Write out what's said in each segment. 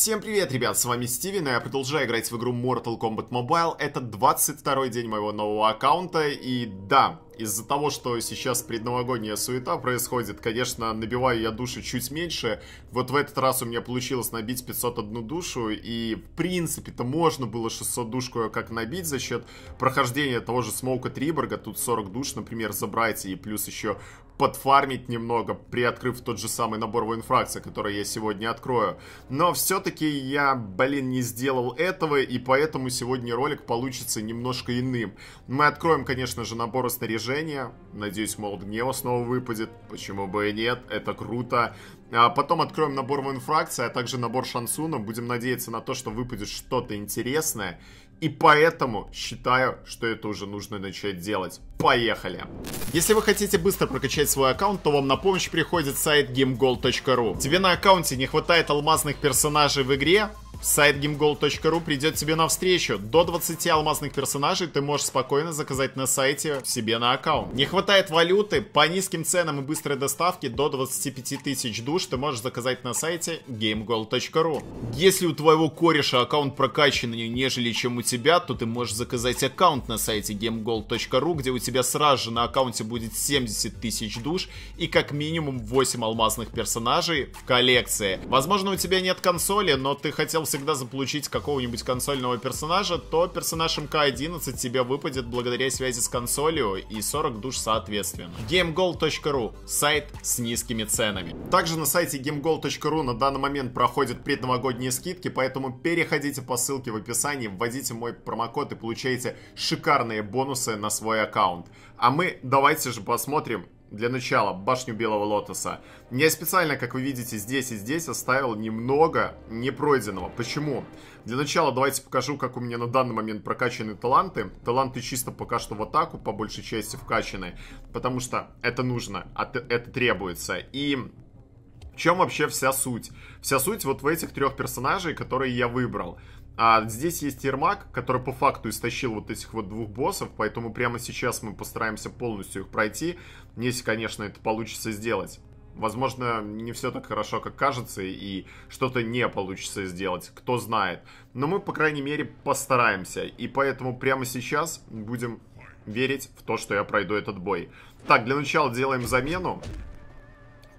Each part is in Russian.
Всем привет, ребят, с вами Стивен, и я продолжаю играть в игру Mortal Kombat Mobile. Это 22 день моего нового аккаунта, и да, из-за того, что сейчас предновогодняя суета происходит, конечно, набиваю я души чуть меньше. Вот в этот раз у меня получилось набить 501 душу, и в принципе-то можно было 600 душку как набить за счет прохождения того же Смоука Триборга. Тут 40 душ, например, забрать, и плюс еще подфармить немного, приоткрыв тот же самый набор воинфракции, который я сегодня открою. Но все-таки я, блин, не сделал этого, и поэтому сегодня ролик получится немножко иным. Мы откроем, конечно же, набор снаряжения. Надеюсь, молот гнева снова выпадет. Почему бы и нет, это круто. А потом откроем набор воинфракции, а также набор шансуна. Будем надеяться на то, что выпадет что-то интересное. И поэтому считаю, что это уже нужно начать делать. Поехали! Если вы хотите быстро прокачать свой аккаунт, то вам на помощь приходит сайт gamegold.ru. Тебе на аккаунте не хватает алмазных персонажей в игре? Сайт gamegold.ru придет тебе навстречу. До 20 алмазных персонажей ты можешь спокойно заказать на сайте себе на аккаунт. Не хватает валюты? По низким ценам и быстрой доставке до 25 тысяч душ ты можешь заказать на сайте gamegold.ru. Если у твоего кореша аккаунт прокачаннее, нежели чем у тебя, то ты можешь заказать аккаунт на сайте gamegold.ru, где у тебя сразу же на аккаунте будет 70 тысяч душ и как минимум 8 алмазных персонажей в коллекции. Возможно, у тебя нет консоли, но ты хотел всегда заполучить какого-нибудь консольного персонажа, то персонаж МК-11 тебе выпадет благодаря связи с консолью и 40 душ соответственно. gamegold.ru – сайт с низкими ценами. Также на сайте gamegold.ru на данный момент проходят предновогодние скидки, поэтому переходите по ссылке в описании, вводите мой промокод и получаете шикарные бонусы на свой аккаунт. А мы давайте же посмотрим, для начала башню Белого Лотоса. Я специально, как вы видите, здесь и здесь оставил немного непройденного. Почему? Для начала давайте покажу, как у меня на данный момент прокачаны таланты. Таланты чисто пока что в атаку, по большей части вкачаны, потому что это нужно, это требуется. И в чем вообще вся суть? Вся суть вот в этих трех персонажей, которые я выбрал. А здесь есть Ермак, который по факту истощил вот этих вот двух боссов, поэтому прямо сейчас мы постараемся полностью их пройти, если, конечно, это получится сделать. Возможно, не все так хорошо, как кажется, и что-то не получится сделать, кто знает. Но мы, по крайней мере, постараемся, и поэтому прямо сейчас будем верить в то, что я пройду этот бой. Так, для начала делаем замену.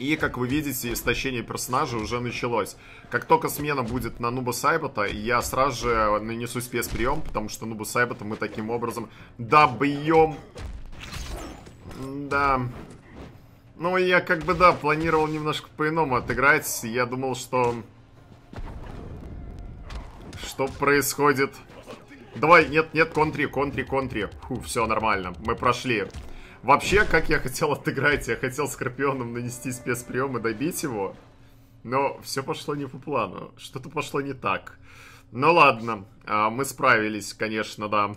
И, как вы видите, истощение персонажа уже началось. Как только смена будет на Нуба Сайбота, я сразу же нанесу спецприем, потому что Нуба Сайбота мы таким образом добьем. Да... Ну, я как бы, да, планировал немножко по-иному отыграть. Я думал, что... Что происходит? Давай, нет, нет, контри, контри, контри. Фу, все нормально, мы прошли. Вообще, как я хотел отыграть, я хотел Скорпионом нанести спецприем и добить его. Но все пошло не по плану. Что-то пошло не так. Ну ладно, а, мы справились, конечно, да.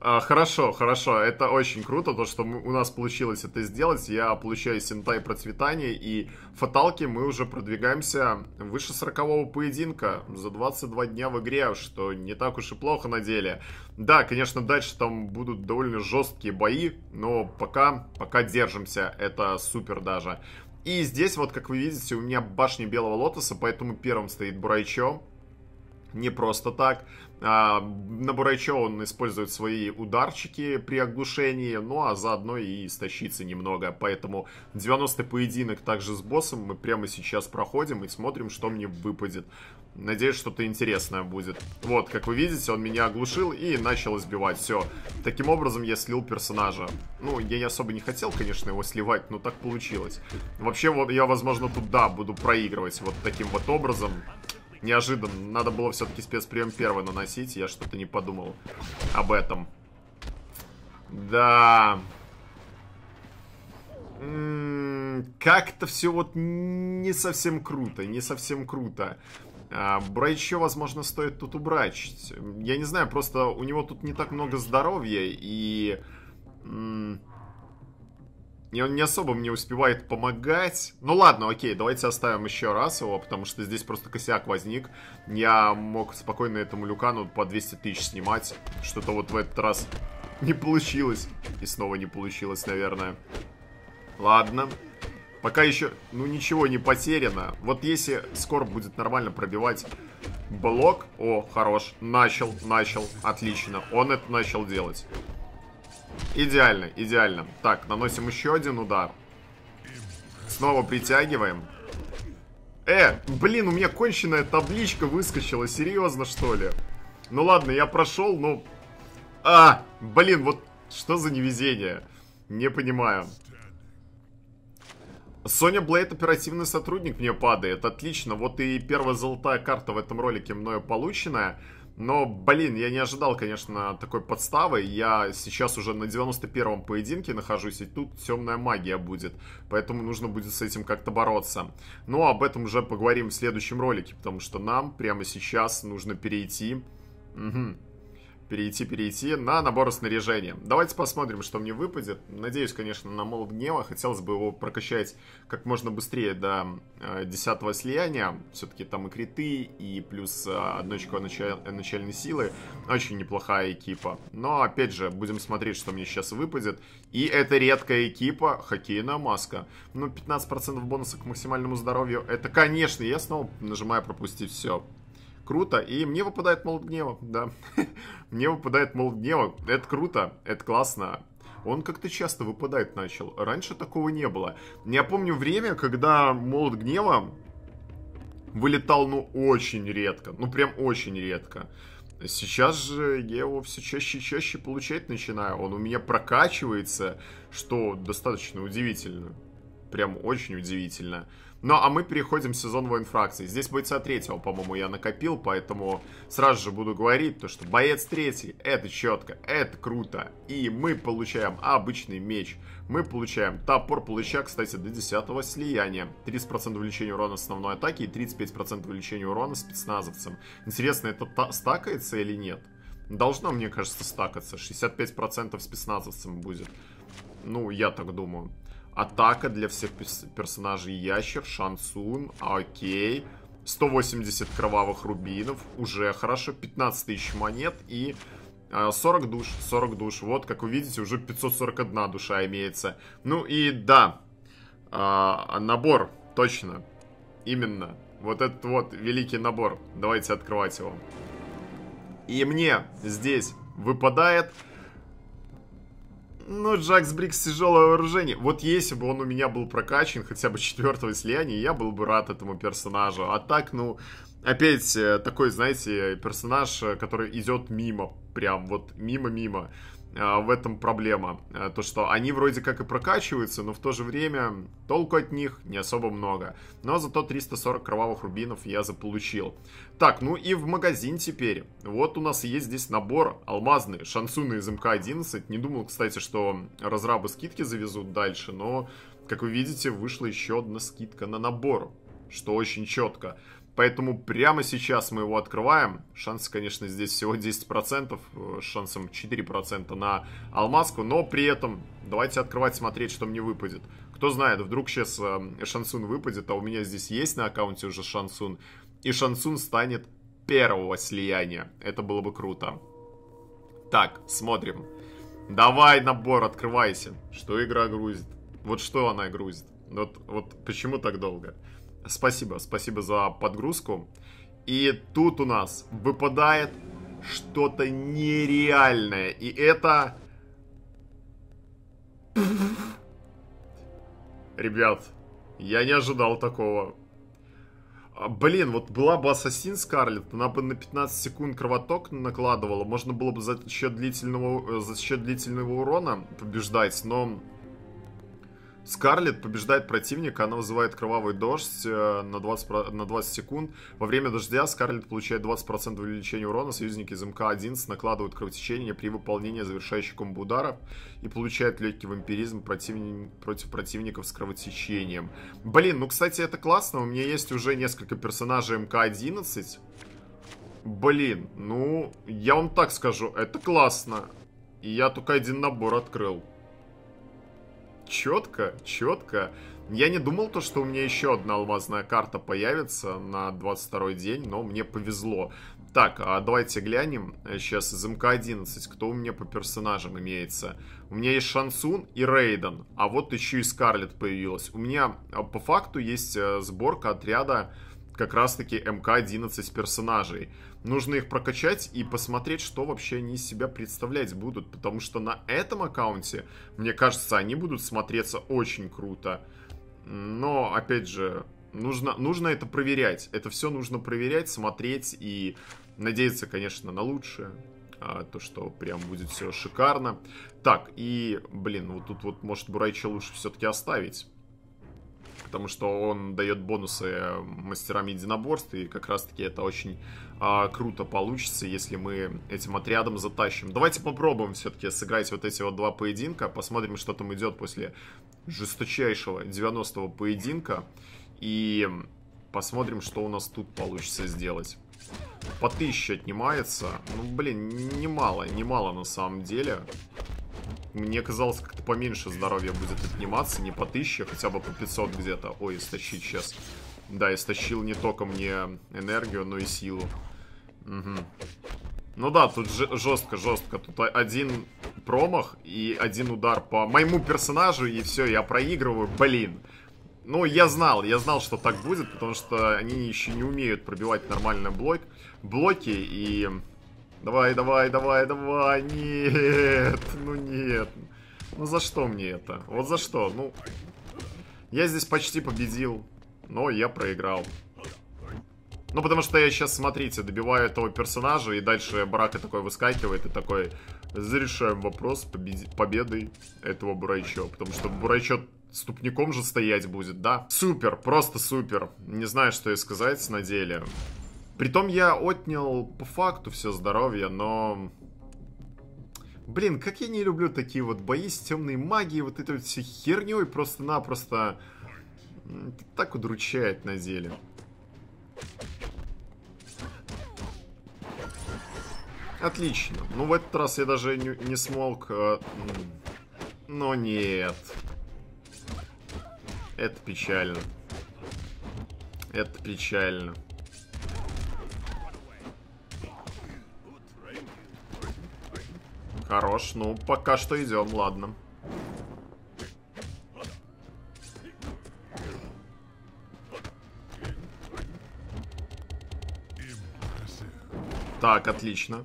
А, хорошо, хорошо. Это очень круто, то, что мы, у нас получилось это сделать. Я получаю синтай процветания, и фаталки мы уже продвигаемся выше 40 поединка за 22 дня в игре, что не так уж и плохо на деле. Да, конечно, дальше там будут довольно жесткие бои, но пока, пока держимся. Это супер даже. И здесь, вот как вы видите, у меня башня Белого Лотоса, поэтому первым стоит Бурайчо не просто так. А, на Бурайчо он использует свои ударчики при оглушении, ну а заодно и истощится немного. Поэтому 90 поединок также с боссом мы прямо сейчас проходим и смотрим, что мне выпадет. Надеюсь, что-то интересное будет. Вот, как вы видите, он меня оглушил и начал избивать. Все. Таким образом я слил персонажа. Ну, я не особо не хотел, конечно, его сливать, но так получилось. Вообще, вот я, возможно, тут, да, буду проигрывать вот таким вот образом. Неожиданно. Надо было все-таки спецприем первый наносить. Я что-то не подумал об этом. Да. М-м, как-то все вот не совсем круто. Не совсем круто. А, Брайчо, возможно, стоит тут убрать. Я не знаю, просто у него тут не так много здоровья. И... И он не особо мне успевает помогать. Ну ладно, окей, давайте оставим еще раз его, потому что здесь просто косяк возник. Я мог спокойно этому Люкану по 200 тысяч снимать. Что-то вот в этот раз не получилось. И снова не получилось, наверное. Ладно. Пока еще, ну, ничего не потеряно. Вот если скоро будет нормально пробивать блок... О, хорош. Начал, начал. Отлично. Он это начал делать. Идеально, идеально. Так, наносим еще один удар. Снова притягиваем. Э, блин, у меня конченная табличка выскочила. Серьезно, что ли? Ну ладно, я прошел, Но... А, блин, вот что за невезение? Не понимаю. Соня Блейд оперативный сотрудник мне падает. Отлично, вот и первая золотая карта в этом ролике мною полученная. Но, блин, я не ожидал, конечно, такой подставы. Я сейчас уже на 91-м поединке нахожусь, и тут темная магия будет. Поэтому нужно будет с этим как-то бороться. Но об этом уже поговорим в следующем ролике, потому что нам прямо сейчас нужно перейти... Угу перейти, перейти на набор снаряжения. Давайте посмотрим, что мне выпадет. Надеюсь, конечно, на молот гнева. Хотелось бы его прокачать как можно быстрее до 10 э, слияния. Все-таки там и криты, и плюс э, одно очко началь... начальной силы. Очень неплохая экипа. Но, опять же, будем смотреть, что мне сейчас выпадет. И это редкая экипа, хоккейная маска. Ну, 15% бонуса к максимальному здоровью. Это, конечно, я снова нажимаю пропустить все круто. И мне выпадает молот гнева, да. мне выпадает молот гнева. Это круто, это классно. Он как-то часто выпадает начал. Раньше такого не было. Я помню время, когда молот гнева вылетал, ну, очень редко. Ну, прям очень редко. Сейчас же я его все чаще и чаще получать начинаю. Он у меня прокачивается, что достаточно удивительно. Прям очень удивительно. Ну, а мы переходим в сезон воин фракции. Здесь бойца третьего, по-моему, я накопил, поэтому сразу же буду говорить, то, что боец третий, это четко, это круто. И мы получаем обычный меч, мы получаем топор плаща, кстати, до 10 слияния. 30% увеличения урона основной атаки и 35% увеличения урона спецназовцем. Интересно, это стакается или нет? Должно, мне кажется, стакаться. 65% спецназовцем будет. Ну, я так думаю. Атака для всех персонажей Ящер, Шансун, окей. 180 кровавых рубинов, уже хорошо. 15 тысяч монет и 40 э, душ, 40 душ. Вот, как вы видите, уже 541 душа имеется. Ну и да, э, набор, точно, именно. Вот этот вот великий набор. Давайте открывать его. И мне здесь выпадает ну, Джакс Брикс тяжелое вооружение. Вот если бы он у меня был прокачан хотя бы четвертого слияния, я был бы рад этому персонажу. А так, ну, опять э, такой, знаете, персонаж, э, который идет мимо, прям вот мимо-мимо. А, в этом проблема. А, то, что они вроде как и прокачиваются, но в то же время толку от них не особо много. Но зато 340 кровавых рубинов я заполучил. Так, ну и в магазин теперь. Вот у нас есть здесь набор алмазный, шансуны из МК-11. Не думал, кстати, что разрабы скидки завезут дальше, но, как вы видите, вышла еще одна скидка на набор, что очень четко. Поэтому прямо сейчас мы его открываем. Шанс, конечно, здесь всего 10%, э, шансом 4% на алмазку. Но при этом давайте открывать, смотреть, что мне выпадет. Кто знает, вдруг сейчас э, шансун выпадет, а у меня здесь есть на аккаунте уже шансун. И шансун станет первого слияния. Это было бы круто. Так, смотрим. Давай, набор, открывайся. Что игра грузит? Вот что она грузит? Вот, вот почему так долго? Спасибо, спасибо за подгрузку. И тут у нас выпадает что-то нереальное. И это... Ребят, я не ожидал такого. А, блин, вот была бы Ассасин Скарлет, она бы на 15 секунд кровоток накладывала. Можно было бы за счет длительного, э, за счет длительного урона побеждать, но Скарлет побеждает противника, она вызывает кровавый дождь э, на 20, на 20 секунд. Во время дождя Скарлет получает 20% увеличения урона, союзники из МК-11 накладывают кровотечение при выполнении завершающих комбо ударов и получает легкий вампиризм противни... против противников с кровотечением. Блин, ну, кстати, это классно, у меня есть уже несколько персонажей МК-11. Блин, ну, я вам так скажу, это классно. И я только один набор открыл четко, четко. Я не думал то, что у меня еще одна алмазная карта появится на 22 день, но мне повезло. Так, а давайте глянем сейчас из МК-11, кто у меня по персонажам имеется. У меня есть Шансун и Рейден, а вот еще и Скарлет появилась. У меня а, по факту есть э, сборка отряда как раз-таки МК-11 персонажей. Нужно их прокачать и посмотреть, что вообще они из себя представлять будут, потому что на этом аккаунте, мне кажется, они будут смотреться очень круто. Но, опять же, нужно, нужно это проверять. Это все нужно проверять, смотреть и надеяться, конечно, на лучшее. А, то, что прям будет все шикарно. Так, и, блин, вот тут вот, может, Бурайча лучше все-таки оставить потому что он дает бонусы эм, мастерам единоборств, и как раз-таки это очень а, круто получится, если мы этим отрядом затащим. Давайте попробуем все-таки сыграть вот эти вот два поединка, посмотрим, что там идет после жесточайшего 90-го поединка, и посмотрим, что у нас тут получится сделать. По 1000 отнимается. Ну, блин, немало, немало на самом деле. Мне казалось, как-то поменьше здоровья будет отниматься, не по 1000, а хотя бы по 500 где-то. Ой, истощить сейчас. Да, истощил не только мне энергию, но и силу. Угу. Ну да, тут жестко, жестко. Тут один промах и один удар по моему персонажу, и все, я проигрываю. Блин. Ну, я знал, я знал, что так будет, потому что они еще не умеют пробивать нормально блок, блоки, и Давай, давай, давай, давай. Нет, ну нет. Ну за что мне это? Вот за что? Ну, я здесь почти победил, но я проиграл. Ну, потому что я сейчас, смотрите, добиваю этого персонажа, и дальше Барака такой выскакивает и такой... Зарешаем вопрос победи... победой этого Бурайчо. Потому что Бурайчо ступником же стоять будет, да? Супер, просто супер. Не знаю, что и сказать на деле. Притом я отнял по факту все здоровье, но... Блин, как я не люблю такие вот бои с темной магией, вот этой вот всей херней просто-напросто... Так удручает на деле. Отлично. Ну, в этот раз я даже не, не смог... Э, но нет. Это печально. Это печально. Хорош, ну, пока что идем, ладно. Так, отлично.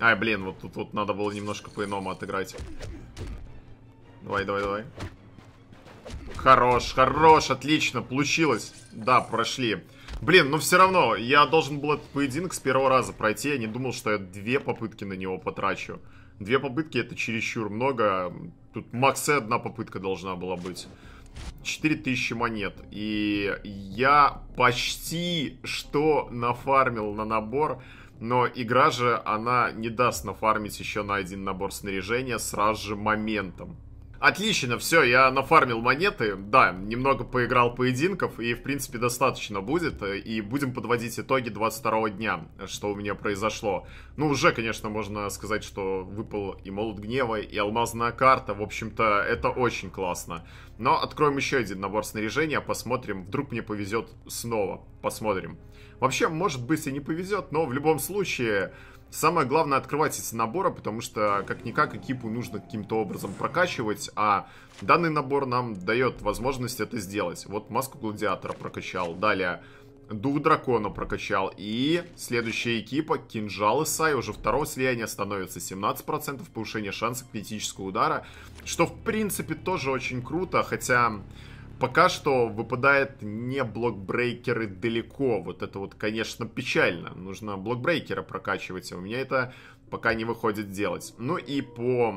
Ай, блин, вот тут вот надо было немножко по-иному отыграть. Давай, давай, давай. Хорош, хорош, отлично, получилось. Да, прошли. Блин, ну все равно, я должен был этот поединок с первого раза пройти. Я не думал, что я две попытки на него потрачу. Две попытки это чересчур много. Тут максе одна попытка должна была быть. 4000 монет. И я почти что нафармил на набор. Но игра же, она не даст нафармить еще на один набор снаряжения сразу же моментом. Отлично, все, я нафармил монеты, да, немного поиграл поединков, и, в принципе, достаточно будет, и будем подводить итоги 22 дня, что у меня произошло. Ну, уже, конечно, можно сказать, что выпал и Молот Гнева, и Алмазная Карта, в общем-то, это очень классно. Но откроем еще один набор снаряжения, посмотрим, вдруг мне повезет снова, посмотрим. Вообще, может быть и не повезет, но в любом случае... Самое главное открывать эти наборы, потому что как-никак экипу нужно каким-то образом прокачивать, а данный набор нам дает возможность это сделать. Вот маску гладиатора прокачал, далее дух дракона прокачал, и следующая экипа кинжал сай уже второго слияния становится 17% повышения шанса критического удара, что в принципе тоже очень круто, хотя пока что выпадает не блокбрейкеры далеко. Вот это вот, конечно, печально. Нужно блокбрейкера прокачивать, а у меня это пока не выходит делать. Ну и по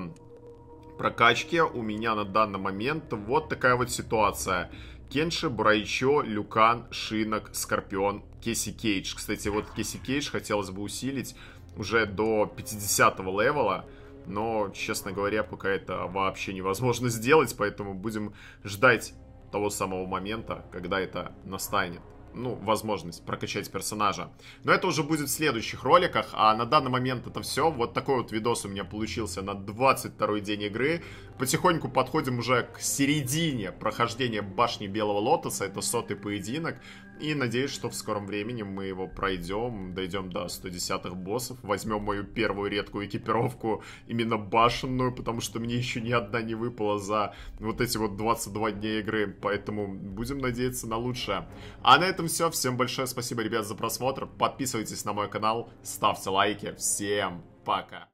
прокачке у меня на данный момент вот такая вот ситуация. Кенши, Брайчо, Люкан, Шинок, Скорпион, Кеси Кейдж. Кстати, вот Кеси Кейдж хотелось бы усилить уже до 50 го левела. Но, честно говоря, пока это вообще невозможно сделать, поэтому будем ждать того самого момента, когда это настанет ну, возможность прокачать персонажа. Но это уже будет в следующих роликах, а на данный момент это все. Вот такой вот видос у меня получился на 22 день игры. Потихоньку подходим уже к середине прохождения башни Белого Лотоса, это сотый поединок. И надеюсь, что в скором времени мы его пройдем, дойдем до 110-х боссов, возьмем мою первую редкую экипировку, именно башенную, потому что мне еще ни одна не выпала за вот эти вот 22 дня игры, поэтому будем надеяться на лучшее. А на этом все, всем большое спасибо, ребят, за просмотр, подписывайтесь на мой канал, ставьте лайки, всем пока!